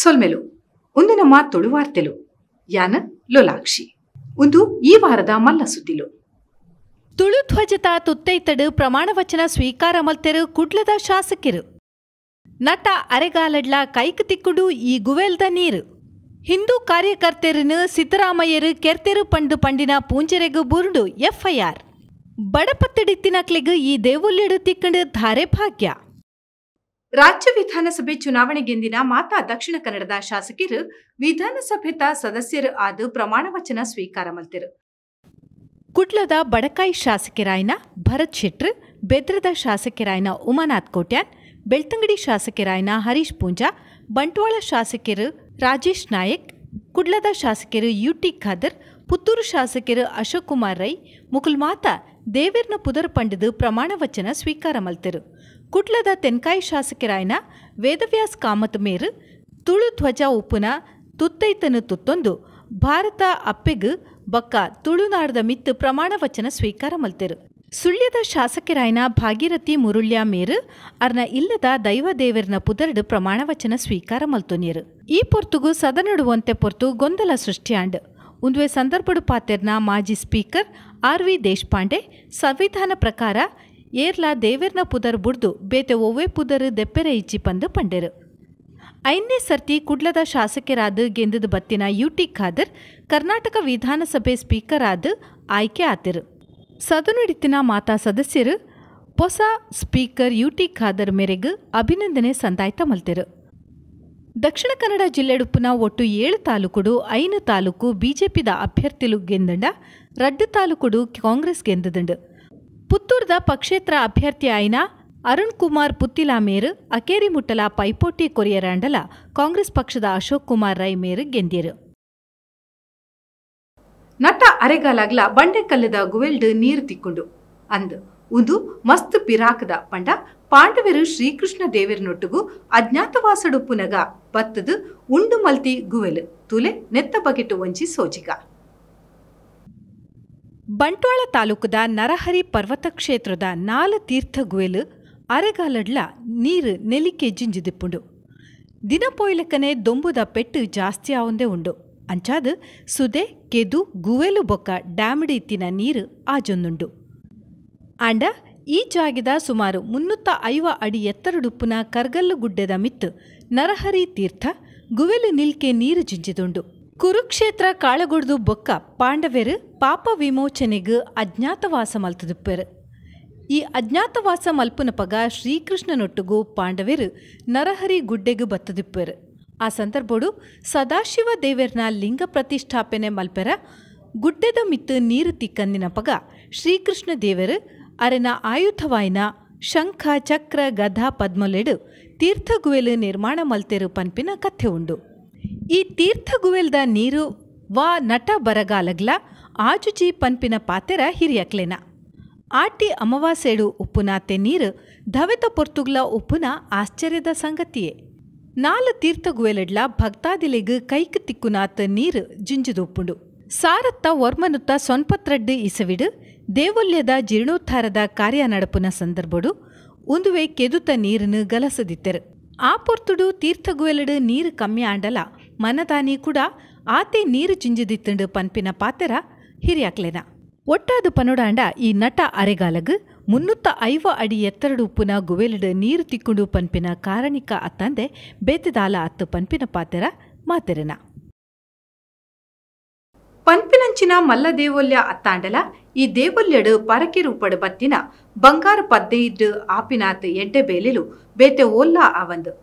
ಸೊಲ್ಮೆಲು ಒಂದು ನಮ್ಮ ತುಳುವಾರ್ತೆಲು ಯಾನ ಲೋಲಾಕ್ಷಿ, ಒಂದು ಈ ವಾರದ ಮಲ್ಲ ಸುದ್ದಿಲು ತುಳು ಧ್ವಜತ ತುತ್ತೈತಡು ಪ್ರಮಾಣ ವಚನ ಸ್ವೀಕಾರ ಮಲ್ತೆರು ಕುಡ್ಲದ ಶಾಸಕರು ನಟ ಅರೆಗಾಲಡ್ಲ ಕೈಕ್ ತಿಕ್ಕುಡು ಈ ಗುವೆಲ್ದ ನೀರು ಹಿಂದೂ ಕಾರ್ಯಕರ್ತರನ್ನು ಸಿದ್ದರಾಮಯ್ಯರು ಕೆರ್ತೆರು ಪಂಡು ಪಂಡಿನ ಪೂಂಜರೆಗು ಬುರುಡು ಎಫ್ಐಆರ್ ಬಡಪತ್ತಡಿ ಈ ದೇವುಲ್ಯಡು ತಿಕ್ಕಂಡು ಧಾರೆ ಭಾಗ್ಯ ರಾಜ್ಯ ವಿಧಾನಸಭೆ ಚುನಾವಣೆಗೆಂದಿನ ಮಾತಾ ದಕ್ಷಿಣ ಕನ್ನಡದ ಶಾಸಕರು ವಿಧಾನಸಭೆತ ಸದಸ್ಯರು ಆದ ಪ್ರಮಾಣ ವಚನ ಸ್ವೀಕಾರ ಮಲ್ತಿರು ಕುಡ್ಲದ ಬಡಕಾಯಿ ಶಾಸಕರಾಯನ ಭರತ್ ಶೆಟ್ರ್ ಬೆದ್ರದ ಶಾಸಕರಾಯನ ಉಮಾನಾಥ್ ಕೋಟ್ಯಾನ್ ಬೆಳ್ತಂಗಡಿ ಶಾಸಕರಾಯನ ಹರೀಶ್ ಪೂಂಜಾ ಬಂಟ್ವಾಳ ಶಾಸಕರು ರಾಜೇಶ್ ನಾಯಕ್ ಕುಡ್ಲದ ಶಾಸಕರು ಯು ಟಿ ಖಾದರ್ ಪುತ್ತೂರು ಶಾಸಕರು ಅಶೋಕ್ ಕುಮಾರ್ ರೈ ಮುಕುಲ್ ಮಾತಾ ದೇವೇರ್ನ ಪುದರ್ ಪಂಡಿದು ಪ್ರಮಾಣ ವಚನ ಸ್ವೀಕಾರ ಮಲ್ತರು ಕುಡ್ಲದ ತೆನ್ಕಾಯಿ ಶಾಸಕರಾಯನ ವೇದವ್ಯಾಸ್ ಕಾಮತ್ ಮೇರು ತುಳು ಧ್ವಜ ಉಪ್ಪುನ ತುತ್ತೈತನು ತುತ್ತೊಂದು ಭಾರತ ಅಪ್ಪೆಗ್ ಬಕ್ಕ ತುಳುನಾಡದ ಮಿತ್ತು ಪ್ರಮಾಣ ವಚನ ಸ್ವೀಕಾರ ಮಲ್ತರು ಸುಳ್ಯದ ಶಾಸಕರಾಯನ ಭಾಗೀರಥಿ ಮುರುಳ್ಯ ಮೇರು ಅರ್ನ ಇಲ್ಲದ ದೈವ ದೇವರನ ಪುದರ್ಡು ಪ್ರಮಾಣವಚನ ಸ್ವೀಕಾರ ಮಲ್ತೊನಿಯರು ಈ ಪೊರ್ತುಗು ಸದನಡುವಂತೆ ಪೊರ್ತು ಗೊಂದಲ ಸೃಷ್ಟಿಯಾಂಡ್ ಉಂದುವೆ ಸಂದರ್ಭಡು ಪಾತೆರ್ನ ಮಾಜಿ ಸ್ಪೀಕರ್ ಆರ್ ವಿ ದೇಶಪಾಂಡೆ ಸಂವಿಧಾನ ಪ್ರಕಾರ ಏರ್ಲಾ ದೇವರ್ನ ಪುದರ್ ಬುಡ್ದು ಬೇತೆ ಒವ್ವೆ ಪುದರ್ ದೆಪ್ಪೆರೆ ಇಚ್ಚಿ ಪಂದು ಪಂಡೆರು ಐದನೇ ಸರ್ತಿ ಕುಡ್ಲದ ಶಾಸಕರಾದ ಗೆಂದದ ಬತ್ತಿನ ಯು ಟಿ ಖಾದರ್ ಕರ್ನಾಟಕ ವಿಧಾನಸಭೆ ಸ್ಪೀಕರ್ ಆದ ಆಯ್ಕೆ ಆತರು ಸದನುಡಿತಿನ ಮಾತಾ ಸದಸ್ಯರು ಹೊಸ ಸ್ಪೀಕರ್ ಯು ಟಿ ಖಾದರ್ ಮೇರೆಗೆ ಅಭಿನಂದನೆ ಸಂದಾಯ್ತ ಮಲ್ತಿರು ದಕ್ಷಿಣ ಕನ್ನಡ ಉಡುಪಿನ ಒಟ್ಟು ಏಳು ತಾಲೂಕುಡು ಐನು ತಾಲೂಕು ಬಿಜೆಪಿದ ಅಭ್ಯರ್ಥಿಲು ಗೆಂದಂಡ ರಡ್ಡು ತಾಲೂಕುಡು ಕಾಂಗ್ರೆಸ್ ಗೆಂದದಂಡು ಪುತ್ತೂರ್ದ ಪಕ್ಷೇತ್ರ ಅಭ್ಯರ್ಥಿ ಆಯ್ನ ಅರುಣ್ ಕುಮಾರ್ ಪುತ್ತಿಲಾ ಮೇರು ಅಕೇರಿ ಮುಟ್ಟಲ ಪೈಪೋಟಿ ಕೊರಿಯರಾಂಡಲ ಕಾಂಗ್ರೆಸ್ ಪಕ್ಷದ ಅಶೋಕ್ ಕುಮಾರ್ ರೈ ಮೇರು ಗೆಂದಿರು ನಟ ಅರೆಗಾಲಾಗ್ಲ ಬಂಡೆ ಕಲ್ಲದ ಗುವೆಲ್ಡ್ ನೀರು ತಿಕ್ಕೊಂಡು ಅಂದ್ ಉಂದು ಮಸ್ತ್ ಪಿರಾಕದ ಪಂಡ ಪಾಂಡವರು ಶ್ರೀಕೃಷ್ಣ ಅಜ್ಞಾತವಾಸಡು ಪುನಗ ಬತ್ತದ ಉಂಡು ಮಲ್ತಿ ಗುವೆಲ್ ತುಲೆ ನೆತ್ತ ಬಗೆಟು ಒಂಜಿ ಸೋಜಿಗ ಬಂಟ್ವಾಳ ತಾಲೂಕದ ನರಹರಿ ಪರ್ವತ ಕ್ಷೇತ್ರದ ನಾಲ್ ತೀರ್ಥ ಗುವೆಲ್ ಅರೆಗಾಲಡ್ಲ ನೀರು ನೆಲಿಕೆ ಜಿಂಜಿದಿಪ್ಪುಂಡು ದಿನಪೋಯ್ಲಕ್ಕನೆ ದೊಂಬುದ ಪೆಟ್ಟು ಜಾಸ್ತಿ ಆವೊಂದೇ ಉಂಡು ಅಂಚಾದ ಸುದೆ ಕೆದು ಗುವೆಲು ಬೊಕ್ಕ ಡ್ಯಾಮ್ಡ್ ಇತ್ತಿನ ನೀರು ಆಜೊಂದುಂಡು ಆಂಡ ಈ ಜಾಗದ ಸುಮಾರು ಮುನ್ನೂತ್ತ ಐವ ಅಡಿ ಎತ್ತರಡುಪ್ಪುನ ಕರ್ಗಲ್ಲು ಗುಡ್ಡೆದ ಮಿತ್ತು ನರಹರಿ ತೀರ್ಥ ಗುವೆಲು ನಿಲ್ಕೆ ನೀರು ಜಿಂಜಿದುಂಡು ಕುರುಕ್ಷೇತ್ರ ಕಾಳಗುಡ್ದು ಬೊಕ್ಕ ಪಾಂಡವೆರು ಪಾಪ ವಿಮೋಚನೆಗೂ ಅಜ್ಞಾತವಾಸ ಮಲ್ತದುಪ್ಪರು ಈ ಅಜ್ಞಾತವಾಸ ಮಲ್ಪನಪಗ ಶ್ರೀಕೃಷ್ಣನೊಟ್ಟುಗೂ ಪಾಂಡವೆರು ನರಹರಿ ಗುಡ್ಡೆಗೆ ಬತ್ತದಿಪ್ಪರು ಆ ಸಂದರ್ಭಡು ಸದಾಶಿವ ದೇವರನ ಲಿಂಗ ಪ್ರತಿಷ್ಠಾಪನೆ ಮಲ್ಪೆರ ಗುಡ್ಡದ ಮಿತ್ತು ನೀರು ತಿಕ್ಕಂದಿನ ಪಗ ಶ್ರೀಕೃಷ್ಣ ದೇವರು ಅರೆನ ಆಯುಧವಾಯಿನ ಶಂಖ ಚಕ್ರ ಗಧಾ ಪದ್ಮಲೆಡು ತೀರ್ಥಗುವೆಲು ನಿರ್ಮಾಣ ಮಲ್ತೆರು ಪನ್ಪಿನ ಕಥೆ ಉಂಡು ಈ ತೀರ್ಥಗುವೆಲ್ದ ನೀರು ವಾ ನಟ ಬರಗಾಲಗ್ಲ ಆಜುಜಿ ಪನ್ಪಿನ ಪಾತೆರ ಹಿರಿಯಕ್ಲೆನ ಆಟಿ ಅಮವಾಸೆಡು ಉಪ್ಪುನಾತೆ ನೀರು ಧವೆತ ಪೊರ್ತುಗ್ಲ ಉಪ್ಪುನ ಆಶ್ಚರ್ಯದ ಸಂಗತಿಯೇ ತೀರ್ಥ തീർത്ഥഗുവലഡ്ല ಭಕ್ತಾದಿಲೆಗ್ ಕೈಕ್ ತಿಕ್ಕುನಾತ್ ನೀರ್ ജിഞ്ചുതൂപ്പുണ്ടു ಸಾರತ್ತ ವರ್ಮನುತ್ತ ಸೊನ್ಪತ್ರಡ್ಡು ಇಸವಿಡು ದೇವಲ್ಯದ ಜೀರ್ಣೋದ್ಧಾರದ ಕಾರ್ಯ ನಡಪುನ ಸಂದರ್ಭಡು ಉಂದುವೆ ಕೆದುತ ನೀರನ್ನು ಗಲಸದಿತ್ತರು ಆ ಪೊರ್ತುಡು ತೀರ್ಥಗುವೆಲಡು ನೀರು ಕಮ್ಮಿ ಆಂಡಲ ಮನದಾನಿ ಕೂಡ ಆತೆ ನೀರು ಜಿಂಜುದಿತ್ತಂಡು ಪನ್ಪಿನ ಪಾತೆರ ಹಿರಿಯಾಕ್ಲೆನ ಒಟ್ಟಾದು ಪನುಡಾಂಡ ಈ ನಟ ಅರೆಗಾಲಗ್ ಮುನ್ನೂತ್ತ ಐವ ಅಡಿ ಎತ್ತರಡು ಉಪ್ಪುನ ಗುವೆಲಿಡ ನೀರು ತಿಕ್ಕುಂಡು ಪನ್ಪಿನ ಕಾರಣಿಕ ಅತ್ತಂದೆ ಬೇತದಾಲ ಅತ್ತು ಪನ್ಪಿನ ಪಾತೆರ ಮಾತೆರನ ಪನ್ಪಿನಂಚಿನ ಮಲ್ಲ ದೇವೊಲ್ಯ ಅತ್ತಾಂಡಲ ಈ ದೇವೊಲ್ಯಡು ಪರಕೆ ರೂಪಡ ಬತ್ತಿನ ಬಂಗಾರ ಪದ್ದೆಯಿಡ್ ಆಪಿನಾತ್ ಎಡ್ಡೆ ಬೇಲೆಲು ಬೇತೆ ಓಲ್ಲ ಆವಂದು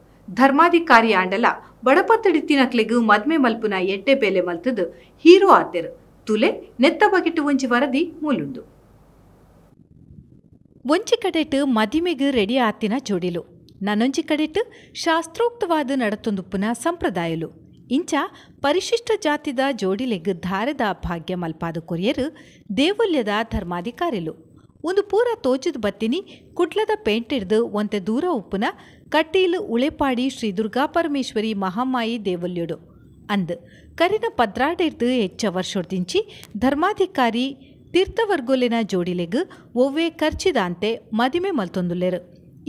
ಧರ್ಮಾಧಿಕಾರಿ ಆಂಡಲ ಬಡಪತ್ತಡಿತ್ತಿನಕ್ಲೆಗು ಮದ್ಮೆ ಮಲ್ಪುನ ಎಡ್ಡೆ ಬೇಲೆ ಮಲ್ತದು ಹೀರೋ ಆತೆರು ತುಲೆ ನೆತ್ತ ಬಗೆಟು ಒಂಜಿ ವರದಿ ಮೂಲುಂಡು ಒಂಚಿ ಕಡೆಟ್ ಮದಿಮೆಗೆ ರೆಡಿ ಆತಿನ ಜೋಡಿಲು ನನ್ನೊಂಚಿ ಕಡೆಟ್ ಶಾಸ್ತ್ರೋಕ್ತವಾದ ನಡತೊಂದುಪ್ಪುನ ಸಂಪ್ರದಾಯಲು ಇಂಚ ಪರಿಶಿಷ್ಟ ಜಾತಿದ ಜೋಡಿಲೆಗ್ ಧಾರದ ಭಾಗ್ಯ ಮಲ್ಪಾದ ಕೊರಿಯರು ದೇವಲ್ಯದ ಧರ್ಮಾಧಿಕಾರಿಲು ಒಂದು ಪೂರ ತೋಚಿದ ಬತ್ತಿನಿ ಕುಡ್ಲದ ಪೇಂಟ್ ಒಂತೆ ದೂರ ಉಪ್ಪುನ ಕಟ್ಟೀಲ್ ಉಳೆಪಾಡಿ ಶ್ರೀ ದುರ್ಗಾ ಪರಮೇಶ್ವರಿ ಮಹಾಮಾಯಿ ದೇವಲ್ಯಡು ಅಂದ್ ಕರಿನ ಪದ್ರಾಡಿರ್ದು ಹೆಚ್ಚ ವರ್ಷೊಡ್ದಿಂಚಿ ಧರ್ಮಾಧಿಕಾರಿ ತೀರ್ಥವರ್ಗೊಲಿನ ಜೋಡಿಲೆಗ್ ಒವ್ವೆ ಕರ್ಚಿದಾಂತೆ ಮದಿಮೆ ಮಲ್ತೊಂದುಲ್ಲೆರ್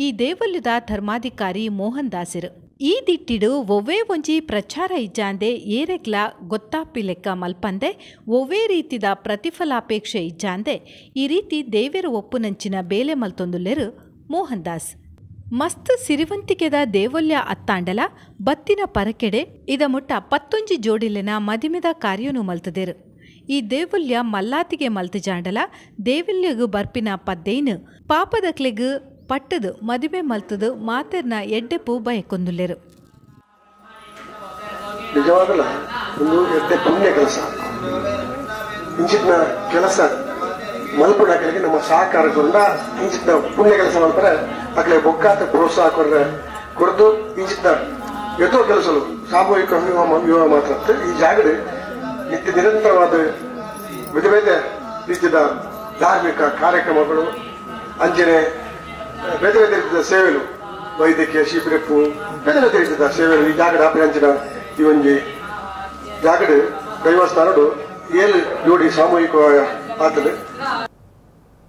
ಈ ದೇವಲ್ಯದ ಧರ್ಮಾಧಿಕಾರಿ ಮೋಹನ್ ದಾಸಿರ್ ಈ ದಿಟ್ಟಿಡು ಒವ್ವೇ ಒಂಜಿ ಪ್ರಚಾರ ಇಜ್ಜಾಂದೆ ಏರೆಗ್ಲ ಗೊತ್ತಾಪಿ ಲೆಕ್ಕ ಮಲ್ಪಂದೆ ಒವ್ವೇ ರೀತಿದ ಪ್ರತಿಫಲಾಪೇಕ್ಷೆ ಇಜ್ಜಾಂದೆ ಈ ರೀತಿ ಒಪ್ಪು ಒಪ್ಪುನಂಚಿನ ಬೇಲೆ ಮಲ್ತೊಂದುಲ್ಲೆರು ಮೋಹನ್ ದಾಸ್ ಮಸ್ತ್ ಸಿರಿವಂತಿಕೆದ ದೇವಲ್ಯ ಅತ್ತಾಂಡಲ ಬತ್ತಿನ ಪರಕೆಡೆ ಇದ ಮುಟ್ಟ ಪತ್ತೊಂಜಿ ಜೋಡಿಲೆನ ಮದಿಮೆದ ಕಾರ್ಯನು ಮಲ್ತದೆರು ಈ ದೇವುಲ್ಯ ಮಲ್ಲಾತಿಗೆ ಮಲ್ತುಜಾಂಡಲ ದೇವಿಲ್ಯಗು ಬರ್ಪಿನ ಪದ್ದೇನು ಪಾಪದ ಕ್ಲೆಗು ಪಟ್ಟದು ಮದುವೆ ಮಲ್ತದು ಮಾತೆರ್ನ ಎಡ್ಡೆಪು ಬಯಕೊಂದುಲ್ಲೆರು ನಿಜವಾಗಲ್ಲ ಒಂದು ಪುಣ್ಯ ಕೆಲಸ ಇಂಚಿನ ಕೆಲಸ ಮಲ್ಪಡ ನಮ್ಮ ಸಹಕಾರ ಕೊಂಡ ಇಂಚಿನ ಪುಣ್ಯ ಕೆಲಸ ಮಾಡ್ತಾರೆ ಅಕ್ಕಳೆ ಬೊಕ್ಕಾತ ಪ್ರೋತ್ಸಾಹ ಕೊಡ್ರೆ ಕೊಡ್ದು ಇಂಚಿನ ಎತ್ತೋ ಕೆಲಸಲು ಸಾಮೂಹಿಕ ವಿವಾಹ ವಿವಾಹ ಮಾತ್ರ ಈ ಜಾಗದಲ್ಲಿ ನಿತ್ಯ ನಿರಂತರವಾದ ವಿಧ ವಿಧ ರೀತಿಯ ಧಾರ್ಮಿಕ ಕಾರ್ಯಕ್ರಮಗಳು ಅಂಜನೆ ವಿಧ ವಿಧ ರೀತಿಯ ಸೇವೆಗಳು ವೈದ್ಯಕೀಯ ಶಿಬಿರಪ್ಪು ವಿಧ ವಿಧ ರೀತಿಯ ಸೇವೆಗಳು ಈ ಜಾಗಡ ಅಭಿಯಂಚಿನ ಈ ಒಂದು ಜಾಗಡ ಏನು ಜೋಡಿ ಸಾಮೂಹಿಕ ಆತದೆ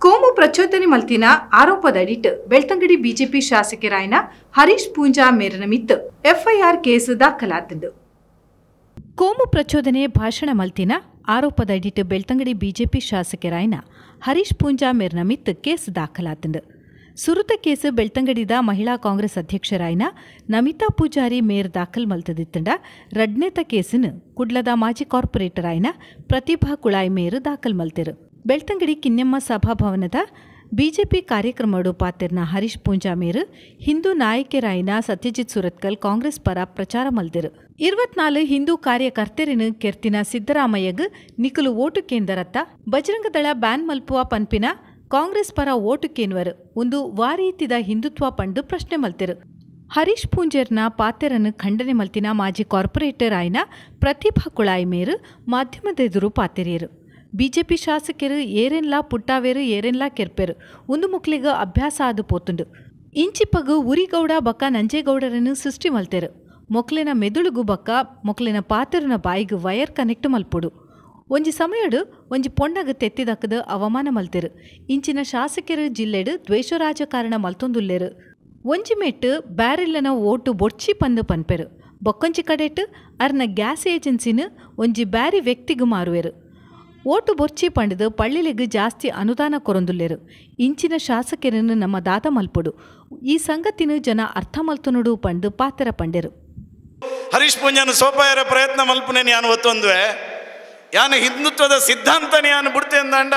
ಕೋಮು ಪ್ರಚೋದನೆ ಮಲ್ತಿನ ಆರೋಪದಡಿಟ್ ಬೆಳ್ತಂಗಡಿ ಬಿಜೆಪಿ ಶಾಸಕರಾಯನ ಹರೀಶ್ ಪೂಂಜಾ ಮೇರನ ಮಿತ್ ಎಫ್ಐಆರ್ ಕೇಸ್ ದಾಖಲಾತದ್ದು ಕೋಮು ಪ್ರಚೋದನೆ ಭಾಷಣ ಮಲ್ತಿನ ಆರೋಪದಡಿಟ್ ಬೆಳ್ತಂಗಡಿ ಬಿಜೆಪಿ ಶಾಸಕರಾಯಿನ ಹರೀಶ್ ಪೂಂಜಾ ಮೇರ್ನ ಮಿತ್ ಕೇಸ್ ದಾಖಲಾತಂಡ್ ಸುರುತ ಕೇಸ್ ಬೆಳ್ತಂಗಡಿದ ಮಹಿಳಾ ಕಾಂಗ್ರೆಸ್ ಅಧ್ಯಕ್ಷರಾಯಿನ ನಮಿತಾ ಪೂಜಾರಿ ಮೇರ್ ದಾಖಲ್ ಮಲ್ತದಿತ್ತಂಡ ರಡ್ನೆತ ಕೇಸಿನ ಕುಡ್ಲದ ಮಾಜಿ ಕಾರ್ಪೊರೇಟರ್ ಆಯ್ನ ಪ್ರತಿಭಾ ಕುಳಾಯಿ ಮೇರ್ ದಾಖಲ್ ಮಲ್ತಿರು ಬೆಳ್ತಂಗಡಿ ಕಿನ್ನೆಮ್ಮ ಸಭಾಭವನದ ಬಿಜೆಪಿ ಕಾರ್ಯಕ್ರಮ ಪಾತೆರ್ನ ಹರೀಶ್ ಪೂಂಜಾ ಮೇರ್ ಹಿಂದೂ ನಾಯಕರಾಯಿನ ಸತ್ಯಜಿತ್ ಸುರತ್ಕಲ್ ಕಾಂಗ್ರೆಸ್ ಪರ ಪ್ರಚಾರ ಮಲ್ದಿರು ಇರುವತ್ನಾಲು ಹಿಂದೂ ಕಾರ್ಯಕರ್ತರಿನ ಕೆರ್ತಿನ ಸಿದ್ದರಾಮಯ್ಯಗ ನಿಖಲು ಓಟು ಕೇಂದ್ರತ್ತ ಬಜರಂಗದಳ ಬ್ಯಾನ್ ಮಲ್ಪುವ ಪನ್ಪಿನ ಕಾಂಗ್ರೆಸ್ ಪರ ಓಟು ಕೇನ್ವರು ಒಂದು ವಾರೀತಿದ ಹಿಂದುತ್ವ ಪಂಡು ಪ್ರಶ್ನೆ ಮಲ್ತಿರು ಹರೀಶ್ ಪೂಂಜರ್ನ ಪಾತೆರನ್ನು ಖಂಡನೆ ಮಲ್ತಿನ ಮಾಜಿ ಕಾರ್ಪೊರೇಟರ್ ಆಯ್ನ ಪ್ರತಿಭಾ ಕುಳಾಯಿ ಮೇರು ಮಾಧ್ಯಮದ ಎದುರು ಪಾತೆರಿಯರು ಬಿಜೆಪಿ ಶಾಸಕರು ಏರೆನ್ಲಾ ಪುಟ್ಟಾವೇರು ಏರೆನ್ಲಾ ಕೆರ್ಪೆರು ಒಂದು ಮುಕ್ಲಿಗ ಅಭ್ಯಾಸ ಆದು ಪೋತುಂಡು ಇಂಚಿಪಗು ಉರಿಗೌಡ ಬಕ್ಕ ನಂಜೇಗೌಡರನ್ನು ಸೃಷ್ಟಿ ಮಲ್ತೆರು ಮೊಕ್ಲೆನ ಮೆದುಳುಗು ಬೊಕ್ಕ ಮೊಕ್ಲೆನ ಪಾತ್ರನ ಬಾಯಿಗೆ ವೈರ್ ಕನೆಕ್ಟ್ ಮಲ್ಪುಡು ಒಂಜಿ ಸಮಯಡು ಒಂಜಿ ಪೊಂಡಗ ತೆತ್ತಿದಕ್ಕದ ಅವಮಾನ ಮಲ್ತೆರು ಇಂಚಿನ ಶಾಸಕರು ಜಿಲ್ಲೆಡು ದ್ವೇಷ ರಾಜಕಾರಣ ಮಲ್ತೊಂದುಲ್ಲೆರು ಒಂಜಿ ಮೆಟ್ಟು ಬ್ಯಾರಿಲ್ಲನ ಓಟು ಬೊಡ್ಚಿ ಪಂದು ಪನ್ಪೆರು ಬೊಕ್ಕೊಂಚಿ ಕಡೆಟ್ ಅರ್ನ ಗ್ಯಾಸ್ ಏಜೆನ್ಸಿನ ಒಂಜಿ ಬ್ಯಾರಿ ವ್ಯಕ್ತಿಗು ಮಾರುವೆರು ಓಟು ಬೊರ್ಚಿ ಪಂಡದು ಪಳ್ಳಿಲಿಗೆ ಜಾಸ್ತಿ ಅನುದಾನ ಕೊರೊಂದುಲ್ಲೆರು ಇಂಚಿನ ಶಾಸಕರನ್ನು ನಮ್ಮ ದಾತ ಮಲ್ಪಡು ಈ ಸಂಗತಿನ ಜನ ಅರ್ಥ ಮಲ್ತುನುಡು ಪಂಡು ಪಾತ್ರ ಪಂಡೆರು ಹರೀಶ್ ಪುಂಜನ ಸೋಪಾಯರ ಪ್ರಯತ್ನ ಮಲ್ಪನೆ ಯಾನು ಒತ್ತೊಂದ್ವೆ ಯಾನು ಹಿಂದುತ್ವದ ಸಿದ್ಧಾಂತನೇ ಯಾನು ಬಿಡ್ತೇ ದಾಂಡ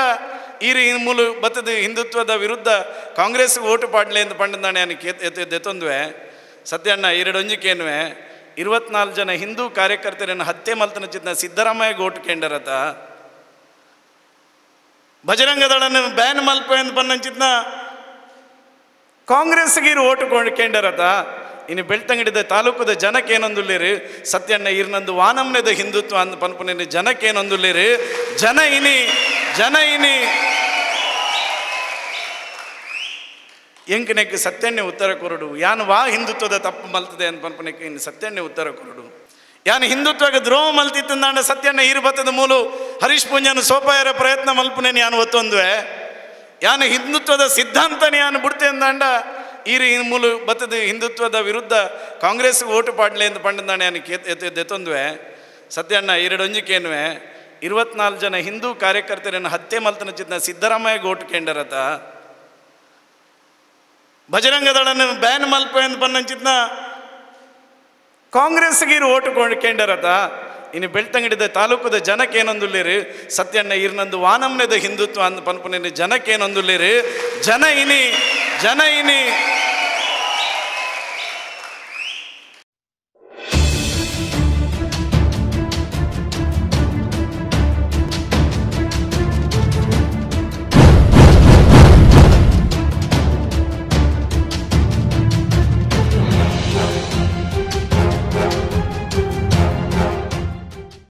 ಈ ರೀ ಮೂಲು ಬತ್ತದ ಹಿಂದುತ್ವದ ವಿರುದ್ಧ ಕಾಂಗ್ರೆಸ್ ಓಟು ಪಾಡ್ಲೆ ಅಂತ ಪಂಡದಾಣೆ ಯಾನಕ್ಕೆ ಎತ್ತೊಂದುವೆ ಸದ್ಯಣ್ಣ ಎರಡು ಒಂಜಿಕೇನುವೆ ಇರುವತ್ನಾಲ್ಕು ಜನ ಹಿಂದೂ ಕಾರ್ಯಕರ್ತರನ್ನು ಹತ್ಯೆ ಮಲ್ತನ ಚಿತ್ನ ಸಿದ್ದರಾಮಯ್ಯ ಓಟು ಕೇಂಡರತ ಭಜರಂಗ ಬ್ಯಾನ್ ಬ್ಯಾನ್ ಮಲ್ಪ ಅಂತ ಕಾಂಗ್ರೆಸ್ಗೆ ಕಾಂಗ್ರೆಸ್ಗಿರು ಓಟು ಕೊಂಡ್ಕೊಂಡರತ ಇನ್ನು ಬೆಳ್ತಂಗಡಿದ ತಾಲೂಕದ ಜನಕ್ಕೇನೊಂದುಳ್ಳೇರಿ ಸತ್ಯಣ್ಣ ಇರ್ನಂದು ವಾನಮ್ನದ ಹಿಂದುತ್ವ ಅಂದ್ ಪನ್ಪುನೇನು ಜನಕ್ಕೇನೊಂದುಳ್ಳೇರಿ ಜನ ಇನಿ ಜನ ಇನಿ ಸತ್ಯಣ್ಣ ಉತ್ತರ ಕೊರಡು ಯಾನು ವಾ ಹಿಂದುತ್ವದ ತಪ್ಪು ಮಲ್ತದೆ ಅಂತ ಪನ್ಪನೆಕ್ ಇನ್ನು ಸತ್ಯಣ್ಣ ಉತ್ತರ ಕೊರಡು ಯಾನು ಹಿಂದುತ್ವಕ್ಕೆ ದ್ರೋಹ ಮಲ್ತಿತ್ತಂದಾಂಡ ಸತ್ಯಣ್ಣ ಇರ್ಬತ್ತದ ಮೂಲು ಹರೀಶ್ ಪುಂಜನ ಸೋಪಾಯರ ಪ್ರಯತ್ನ ಮಲ್ಪುನೇನು ಯಾನು ಒತ್ತೊಂದುವೆ ಯಾನು ಹಿಂದುತ್ವದ ಸಿದ್ಧಾಂತನೇ ಯಾನು ಬಿಡ್ತೆ ಈ ಮೂಲ ಬತ್ತದ ಹಿಂದುತ್ವದ ವಿರುದ್ಧ ಕಾಂಗ್ರೆಸ್ ಓಟು ಪಾಡ್ಲೆ ಅಂತ ಪಂಡದಾಣೆ ಅನ್ನಕ್ಕೆ ಎತ್ತೊಂದ್ವೆ ಸತ್ಯಣ್ಣ ಎರಡು ಅಂಜಿಕೆನ್ವೆ ಇರುವತ್ನಾಲ್ಕು ಜನ ಹಿಂದೂ ಕಾರ್ಯಕರ್ತರನ್ನು ಹತ್ಯೆ ಮಲ್ತನ ಚಿತ್ನ ಸಿದ್ದರಾಮಯ್ಯಗೆ ಓಟು ಕೇಂಡರತ ಭಜರಂಗ ಬ್ಯಾನ್ ಮಲ್ಪ ಅಂತ ಬಂದ ಚಿತ್ನ ಕಾಂಗ್ರೆಸ್ಗೆ ಇರು ಓಟು ಕೇಂಡರತ ಇನ್ನು ಬೆಳ್ತಂಗಡಿದ ತಾಲೂಕದ ಜನಕ್ಕೆ ಸತ್ಯಣ್ಣ ಇರ್ನಂದು ವಾನಮ್ಯದ ಹಿಂದುತ್ವ ಅಂತ ಪನ್ಪುನೇರಿ ಜನಕ್ಕೆ ಏನೊಂದುಳ್ಳೇರಿ ಜನ ಇನಿ ಜನ ಇನಿ